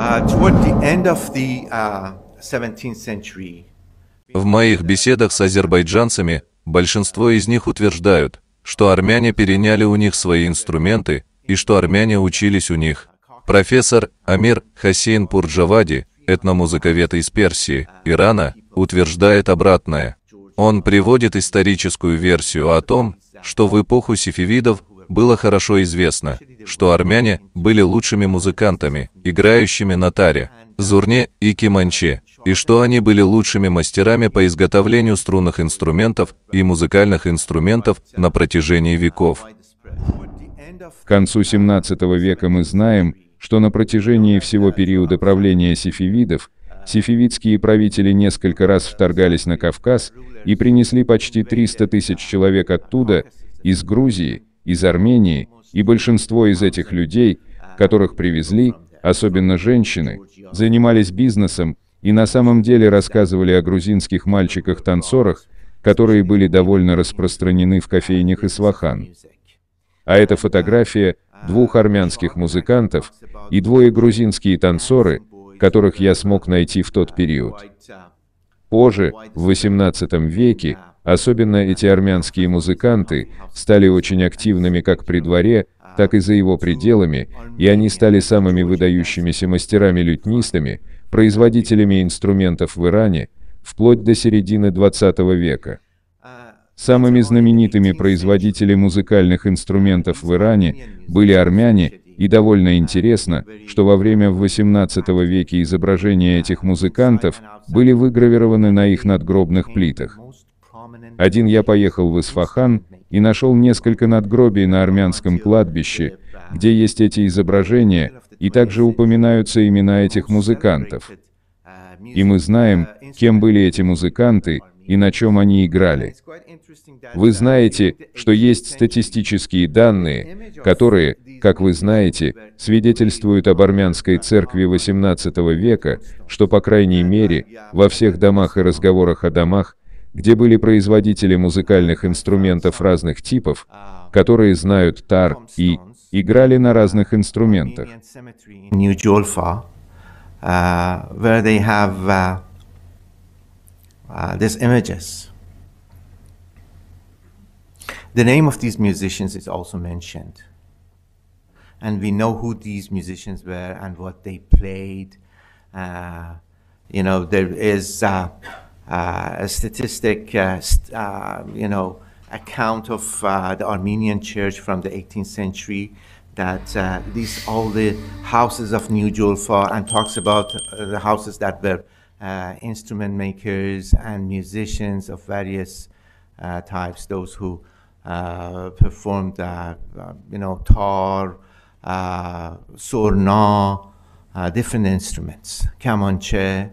А, uh, в моих беседах с азербайджанцами большинство из них утверждают, что армяне переняли у них свои инструменты и что армяне учились у них. Профессор Амир Хасейн Пурджавади, этномузыковед из Персии, Ирана, утверждает обратное. Он приводит историческую версию о том, что в эпоху сифивидов было хорошо известно, что армяне были лучшими музыкантами, играющими на таре, зурне и киманче, и что они были лучшими мастерами по изготовлению струнных инструментов и музыкальных инструментов на протяжении веков. К концу 17 века мы знаем, что на протяжении всего периода правления сифивидов сифивидские правители несколько раз вторгались на Кавказ и принесли почти 300 тысяч человек оттуда, из Грузии, из Армении, и большинство из этих людей, которых привезли, особенно женщины, занимались бизнесом и на самом деле рассказывали о грузинских мальчиках-танцорах, которые были довольно распространены в кофейнях и свахан. А это фотография двух армянских музыкантов и двое грузинские танцоры, которых я смог найти в тот период. Позже, в XVIII веке, особенно эти армянские музыканты, стали очень активными как при дворе, так и за его пределами, и они стали самыми выдающимися мастерами-лютнистами, производителями инструментов в Иране, вплоть до середины 20 века. Самыми знаменитыми производителями музыкальных инструментов в Иране были армяне и довольно интересно, что во время XVIII века изображения этих музыкантов были выгравированы на их надгробных плитах. Один я поехал в Исфахан и нашел несколько надгробий на армянском кладбище, где есть эти изображения, и также упоминаются имена этих музыкантов. И мы знаем, кем были эти музыканты и на чем они играли. Вы знаете, что есть статистические данные, которые, как вы знаете, свидетельствуют об армянской церкви XVIII века, что, по крайней мере, во всех домах и разговорах о домах, где были производители музыкальных инструментов разных типов, которые знают тар и играли на разных инструментах. Uh, uh, uh, The name of these musicians is also mentioned. and we know who these musicians were and what they played. Uh, you know, there is uh, uh, a statistic, uh, st uh, you know, account of uh, the Armenian church from the 18th century that lists all the houses of New Julfa and talks about the houses that were instrument makers and musicians of various types, those who performed, you know, tar, سرنا different instruments کمانچه